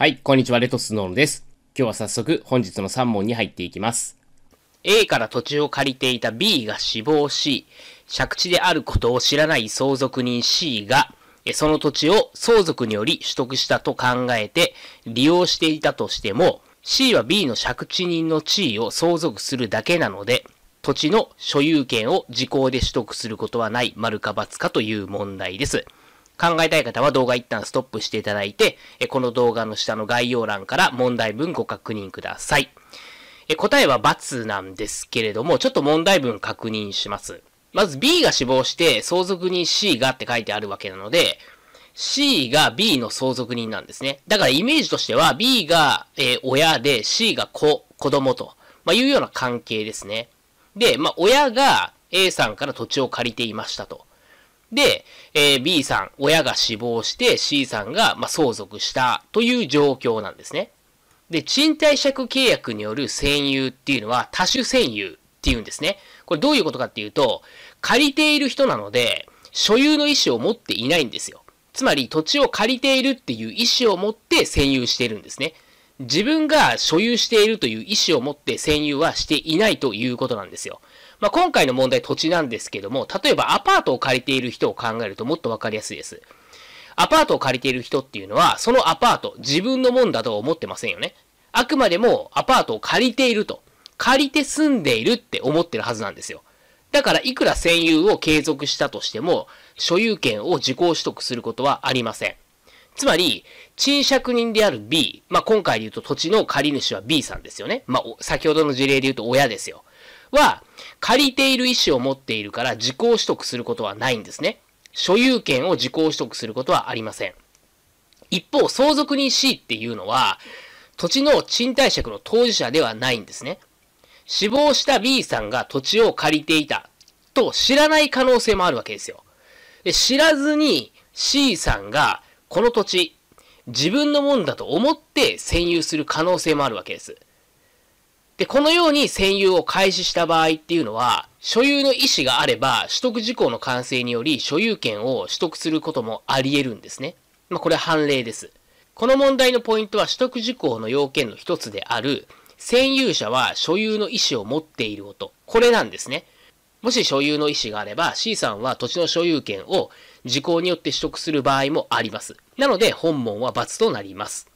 はい、こんにちは、レトスノールです。今日は早速、本日の3問に入っていきます。A から土地を借りていた B が死亡し、借地であることを知らない相続人 C が、その土地を相続により取得したと考えて利用していたとしても、C は B の借地人の地位を相続するだけなので、土地の所有権を時効で取得することはない、丸か×かという問題です。考えたい方は動画一旦ストップしていただいて、この動画の下の概要欄から問題文ご確認ください。答えは×なんですけれども、ちょっと問題文確認します。まず B が死亡して相続人 C がって書いてあるわけなので、C が B の相続人なんですね。だからイメージとしては B が、え親で C が子、子供と、まいうような関係ですね。で、まあ、親が A さんから土地を借りていましたと。で、えー、B さん、親が死亡して C さんが、まあ、相続したという状況なんですね。で、賃貸借契約による占有っていうのは多種占有っていうんですね。これどういうことかっていうと、借りている人なので、所有の意思を持っていないんですよ。つまり土地を借りているっていう意思を持って占有しているんですね。自分が所有しているという意思を持って占有はしていないということなんですよ。まあ、今回の問題土地なんですけども、例えばアパートを借りている人を考えるともっとわかりやすいです。アパートを借りている人っていうのは、そのアパート、自分のもんだとは思ってませんよね。あくまでもアパートを借りていると。借りて住んでいるって思ってるはずなんですよ。だから、いくら占有を継続したとしても、所有権を自己取得することはありません。つまり、賃借人である B、まあ、今回で言うと土地の借り主は B さんですよね。まあ、先ほどの事例で言うと親ですよ。は、借りている意思を持っているから自己取得することはないんですね。所有権を自己取得することはありません。一方、相続人 C っていうのは、土地の賃貸借の当事者ではないんですね。死亡した B さんが土地を借りていたと知らない可能性もあるわけですよ。で知らずに C さんがこの土地、自分のもんだと思って占有する可能性もあるわけです。で、このように占有を開始した場合っていうのは、所有の意思があれば、取得事項の完成により所有権を取得することもあり得るんですね。まあ、これは判例です。この問題のポイントは取得事項の要件の一つである、占有者は所有の意思を持っていること。これなんですね。もし所有の意思があれば、C さんは土地の所有権を時効によって取得する場合もあります。なので、本問は罰となります。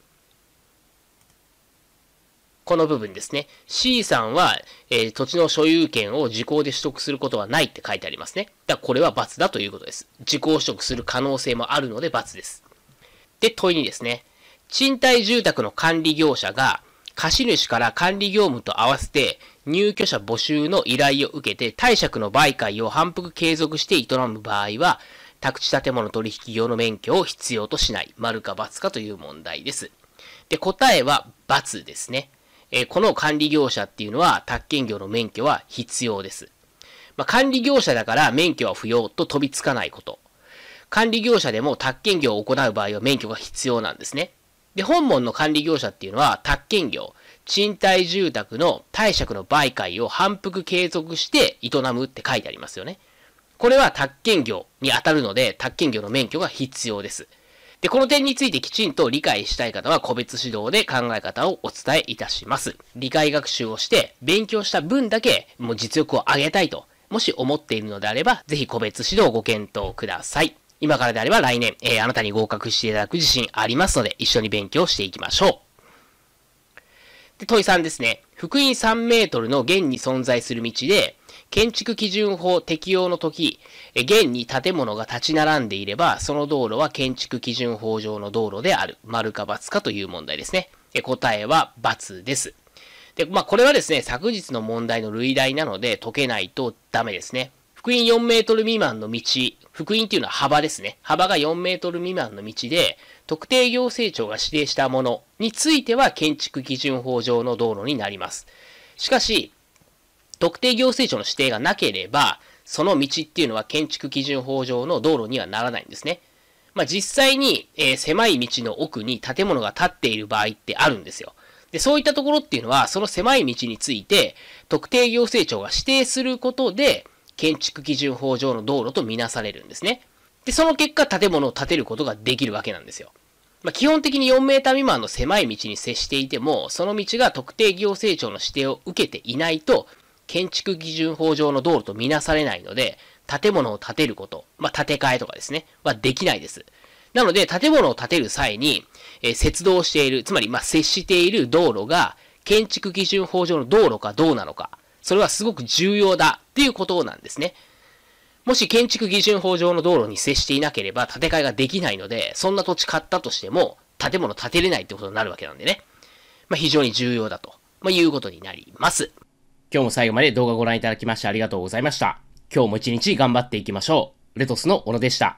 この部分ですね。C さんは、えー、土地の所有権を時効で取得することはないって書いてありますね。だからこれは罰だということです。時効取得する可能性もあるので罰です。で、問いにですね。賃貸住宅の管理業者が貸主から管理業務と合わせて入居者募集の依頼を受けて貸借の媒介を反復継続して営む場合は、宅地建物取引業の免許を必要としない。丸か×かという問題です。で、答えは×ですね。えこの管理業者っていうのは、宅建業の免許は必要です。まあ、管理業者だから免許は不要と飛びつかないこと。管理業者でも宅建業を行う場合は免許が必要なんですね。で、本門の管理業者っていうのは、宅建業、賃貸住宅の貸借の媒介を反復継続して営むって書いてありますよね。これは宅建業に当たるので、宅建業の免許が必要です。で、この点についてきちんと理解したい方は個別指導で考え方をお伝えいたします。理解学習をして勉強した分だけもう実力を上げたいと、もし思っているのであれば、ぜひ個別指導をご検討ください。今からであれば来年、えー、あなたに合格していただく自信ありますので、一緒に勉強していきましょう。で、問いさんですね。福音3メートルの弦に存在する道で、建築基準法適用の時、現に建物が立ち並んでいれば、その道路は建築基準法上の道路である。丸か×かという問題ですね。答えは×です。で、まあ、これはですね、昨日の問題の類題なので解けないとダメですね。福音4メートル未満の道、福音というのは幅ですね。幅が4メートル未満の道で、特定行政庁が指定したものについては建築基準法上の道路になります。しかし、特定行政庁の指定がなければ、その道っていうのは建築基準法上の道路にはならないんですね。まあ、実際に、えー、狭い道の奥に建物が建っている場合ってあるんですよ。で、そういったところっていうのは、その狭い道について、特定行政庁が指定することで、建築基準法上の道路とみなされるんですね。で、その結果、建物を建てることができるわけなんですよ。まあ、基本的に4メーター未満の狭い道に接していても、その道が特定行政庁の指定を受けていないと、建築基準法上の道路とみなされないので、建物を建てること、まあ、建て替えとかですね、はできないです。なので、建物を建てる際に、えー、接道している、つまり、まあ、接している道路が、建築基準法上の道路かどうなのか、それはすごく重要だっていうことなんですね。もし建築基準法上の道路に接していなければ建て替えができないので、そんな土地買ったとしても建物建てれないってことになるわけなんでね。まあ、非常に重要だと、まあ、いうことになります。今日も最後まで動画をご覧いただきましてありがとうございました。今日も一日頑張っていきましょう。レトスの小野でした。